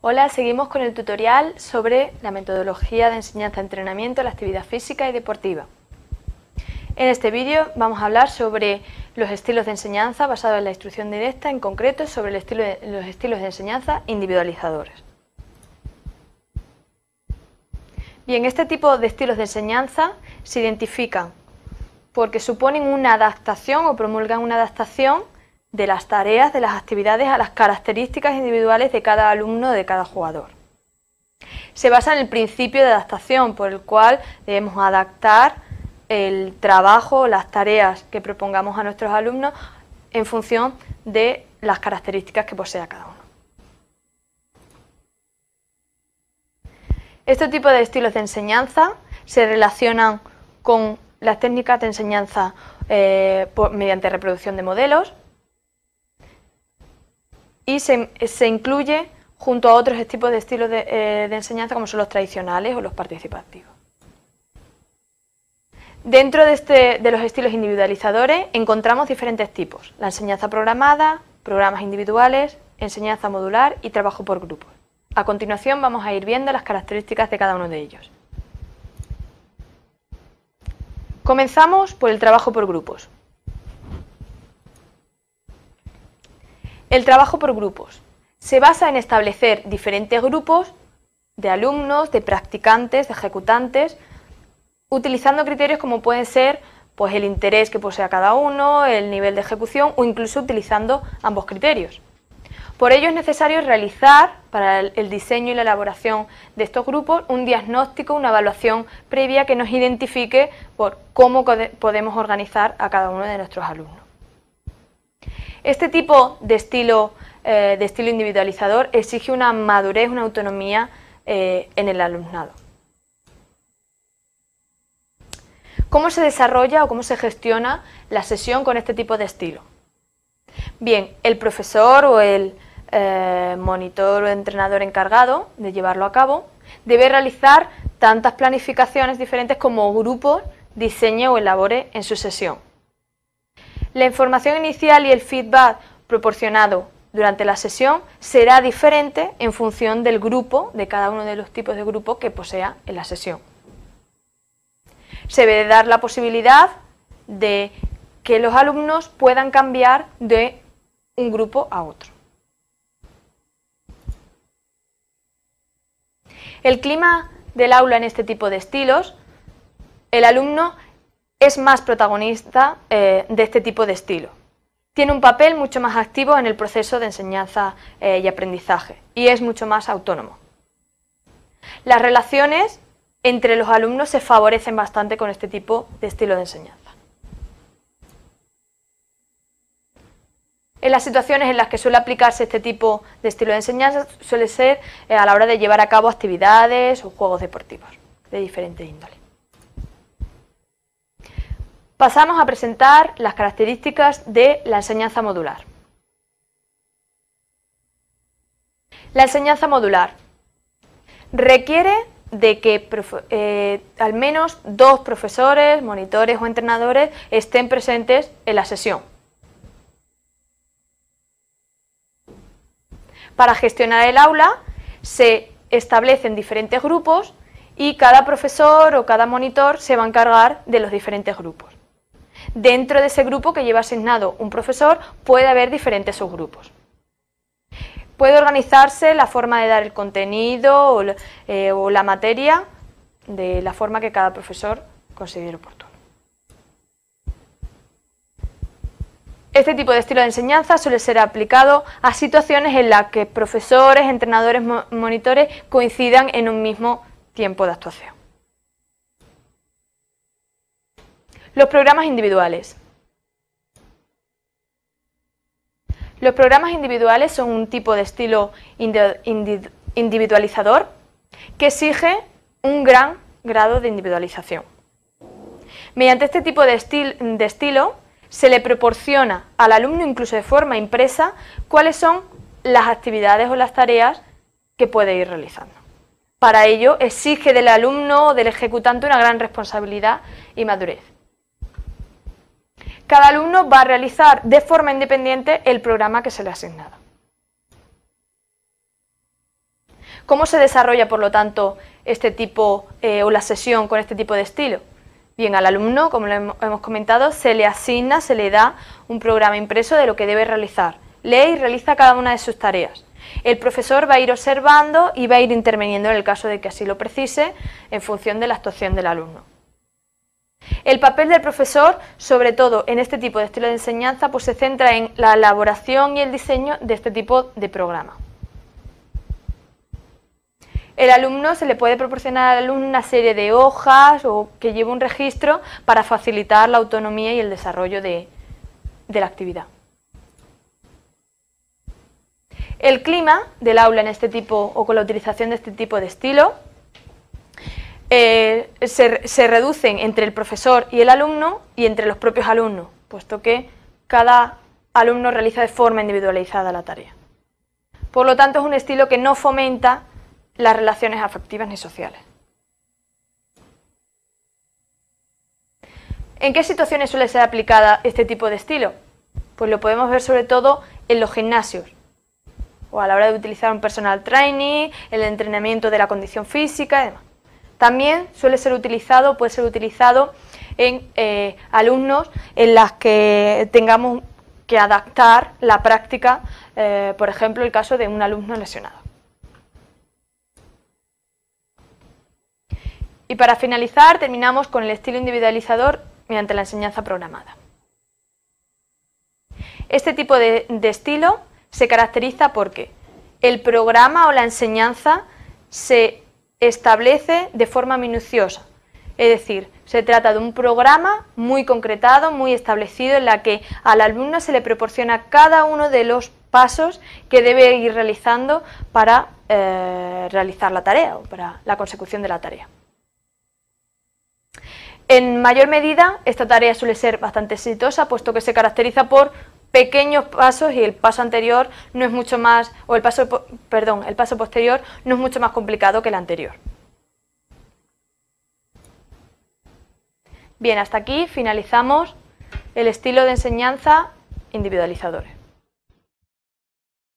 Hola, seguimos con el tutorial sobre la metodología de enseñanza-entrenamiento, la actividad física y deportiva. En este vídeo vamos a hablar sobre los estilos de enseñanza basados en la instrucción directa, en concreto sobre los estilos de enseñanza individualizadores. Bien, este tipo de estilos de enseñanza se identifican porque suponen una adaptación o promulgan una adaptación de las tareas, de las actividades a las características individuales de cada alumno, de cada jugador. Se basa en el principio de adaptación, por el cual debemos adaptar el trabajo, las tareas que propongamos a nuestros alumnos en función de las características que posee cada uno. Este tipo de estilos de enseñanza se relacionan con las técnicas de enseñanza eh, mediante reproducción de modelos, y se, incluye junto a otros tipos de estilos eh, de, enseñanza como son los tradicionales o los participativos. Dentro de, este, de los estilos individualizadores encontramos diferentes tipos, la enseñanza programada, programas individuales, enseñanza modular y trabajo por grupos. A continuación vamos a ir viendo las características de cada uno de ellos. Comenzamos por el trabajo por grupos. El trabajo por grupos. Se basa en establecer diferentes grupos de alumnos, de practicantes, de ejecutantes, utilizando criterios como pueden ser pues, el interés que posea cada uno, el nivel de ejecución o incluso utilizando ambos criterios. Por ello es necesario realizar para el diseño y la elaboración de estos grupos un diagnóstico, una evaluación previa que nos identifique por cómo podemos organizar a cada uno de nuestros alumnos. Este tipo de estilo, eh, de estilo individualizador exige una madurez, una autonomía eh, en el alumnado. ¿Cómo se desarrolla o cómo se gestiona la sesión con este tipo de estilo? Bien, el profesor o el eh, monitor o entrenador encargado de llevarlo a cabo debe realizar tantas planificaciones diferentes como grupo diseñe o elabore en su sesión. La información inicial y el feedback proporcionado durante la sesión será diferente en función del grupo, de cada uno de los tipos de grupo que posea en la sesión. Se debe dar la posibilidad de que los alumnos puedan cambiar de un grupo a otro. El clima del aula en este tipo de estilos, el alumno es más protagonista eh, de este tipo de estilo. Tiene un papel mucho más activo en el proceso de enseñanza eh, y aprendizaje y es mucho más autónomo. Las relaciones entre los alumnos se favorecen bastante con este tipo de estilo de enseñanza. En las situaciones en las que suele aplicarse este tipo de estilo de enseñanza suele ser eh, a la hora de llevar a cabo actividades o juegos deportivos de diferentes índole. Pasamos a presentar las características de la enseñanza modular. La enseñanza modular requiere de que eh, al menos dos profesores, monitores o entrenadores estén presentes en la sesión. Para gestionar el aula se establecen diferentes grupos y cada profesor o cada monitor se va a encargar de los diferentes grupos. Dentro de ese grupo que lleva asignado un profesor puede haber diferentes subgrupos. Puede organizarse la forma de dar el contenido eh, o, la materia de la forma que cada profesor considere oportuno. Este tipo de estilo de enseñanza suele ser aplicado a situaciones en las que profesores, entrenadores, monitores coincidan en un mismo tiempo de actuación. Los programas individuales. Los programas individuales son un tipo de estilo individualizador que exige un gran grado de individualización. Mediante este tipo de, de, estilo se le proporciona al alumno, incluso de forma impresa, cuáles son las actividades o las tareas que puede ir realizando. Para ello exige del alumno o del ejecutante una gran responsabilidad y madurez. Cada alumno va a realizar de forma independiente el programa que se le ha asignado. ¿Cómo se desarrolla, por lo tanto, este tipo eh, o la sesión con este tipo de estilo? Bien, al alumno, como lo hemos comentado, se le asigna, se le da un programa impreso de lo que debe realizar. Lee y realiza cada una de sus tareas. El profesor va a ir observando y va a ir interviniendo en el caso de que así lo precise en función de la actuación del alumno. El papel del profesor, sobre todo en este tipo de estilo de enseñanza, pues se centra en la elaboración y el diseño de este tipo de programa. El alumno se le puede proporcionar al alumno una serie de hojas o que lleve un registro para facilitar la autonomía y el desarrollo de, de la actividad. El clima del aula en este tipo o con la utilización de este tipo de estilo eh, se, se, reducen entre el profesor y el alumno y entre los propios alumnos, puesto que cada alumno realiza de forma individualizada la tarea. Por lo tanto, es un estilo que no fomenta las relaciones afectivas ni sociales. ¿En qué situaciones suele ser aplicada este tipo de estilo? Pues lo podemos ver sobre todo en los gimnasios o a la hora de utilizar un personal training, el entrenamiento de la condición física y demás. También suele ser utilizado, puede ser utilizado en eh, alumnos en las que tengamos que adaptar la práctica, eh, por ejemplo, el caso de un alumno lesionado. Y para finalizar, terminamos con el estilo individualizador mediante la enseñanza programada. Este tipo de estilo se caracteriza porque el programa o la enseñanza se establece de forma minuciosa. Es decir, se trata de un programa muy concretado, muy establecido, en la que al alumno se le proporciona cada uno de los pasos que debe ir realizando para eh, realizar la tarea o para la consecución de la tarea. En mayor medida, esta tarea suele ser bastante exitosa, puesto que se caracteriza por pequeños pasos y el paso anterior no es mucho más, o el paso, perdón, el paso posterior no es mucho más complicado que el anterior. Bien, hasta aquí finalizamos el estilo de enseñanza individualizadores.